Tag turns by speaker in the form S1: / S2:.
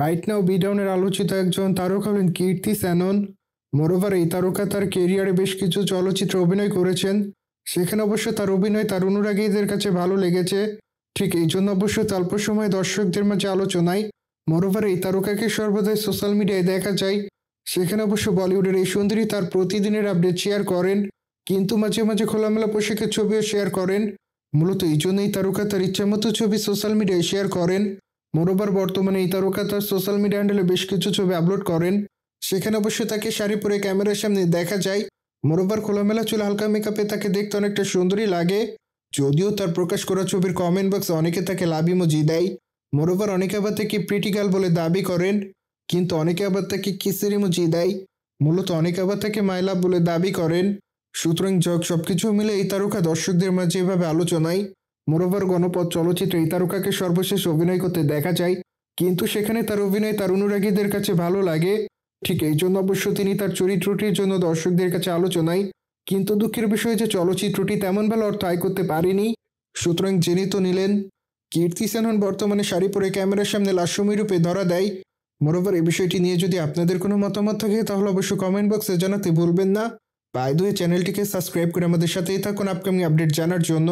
S1: right now বিডাউনের আলোচিত একজন তারকা হলেন কীর্তি স্যানন মরোভার এই তারকা তার কেরিয়ারে বেশ কিছু চলচ্চিত্রে অভিনয় করেছেন সেখানে অবশ্য তার অভিনয় তার অনুরাগীদের কাছে ভালো লেগেছে ঠিক এই জন্য অবশ্য অল্প সময় দর্শকদের মাঝে আলোচনায় মরোভার এই তারকাকে সর্বদাই সোশ্যাল মিডিয়ায় দেখা যায় সেখানে অবশ্য বলিউডের এই সুন্দরী তার প্রতিদিনের আপডেট শেয়ার করেন কিন্তু মাঝে মাঝে খোলামেলা পোশাকের ছবিও শেয়ার করেন মূলত এই জন্যই তারকা তার ইচ্ছামতো ছবি সোশ্যাল মিডিয়ায় শেয়ার করেন মোরোবার বর্তমানে এই তারকা তার সোশ্যাল মিডিয়া হ্যান্ডেলে বেশ কিছু ছবি আপলোড করেন সেখানে অবশ্য তাকে শাড়ি পরে ক্যামেরার সামনে দেখা যায় মোরোবার খোলামেলা চুল হালকা মেকআপে তাকে দেখতে অনেকটা সুন্দরী লাগে যদিও তার প্রকাশ করা ছবির কমেন্ট বক্সে অনেকে তাকে লাভিমোজি দেয় মোরোবার অনেকে আবার তাকে প্রিটিক্যাল বলে দাবি করেন কিন্তু অনেকে আবার তাকে কিসেরিমোজি দেয় মূলত অনেকে আবার তাকে মাইলাভ বলে দাবি করেন সুতরাং যোগ সবকিছু মিলে এই তারকা দর্শকদের মাঝে এভাবে আলোচনায় মোরোভার গণপথ চলচ্চিত্রে এই তারকাকে সর্বশেষ অভিনয় করতে দেখা যায় কিন্তু সেখানে তার অভিনয় তার অনুরাগীদের কাছে ভালো লাগে ঠিক এই জন্য অবশ্য তিনি তার চরিত্রটির জন্য দর্শকদের কাছে আলোচনায় কিন্তু দুঃখের বিষয় যে চলচ্চিত্রটি তেমন ভালো অর্থ আয় করতে পারেনি সুতরাং জেনে তো নিলেন কীর্তি সেনন বর্তমানে শাড়ি পরে ক্যামেরার সামনে লাশমী রূপে ধরা দেয় মোরোভার এই বিষয়টি নিয়ে যদি আপনাদের কোনো মতামত থাকে তাহলে অবশ্যই কমেন্ট বক্সে জানাতে ভুলবেন না বাইদুয়ে দুয়ে চ্যানেলটিকে সাবস্ক্রাইব করে আমাদের সাথেই থাকুন আপকামিং আপডেট জানার জন্য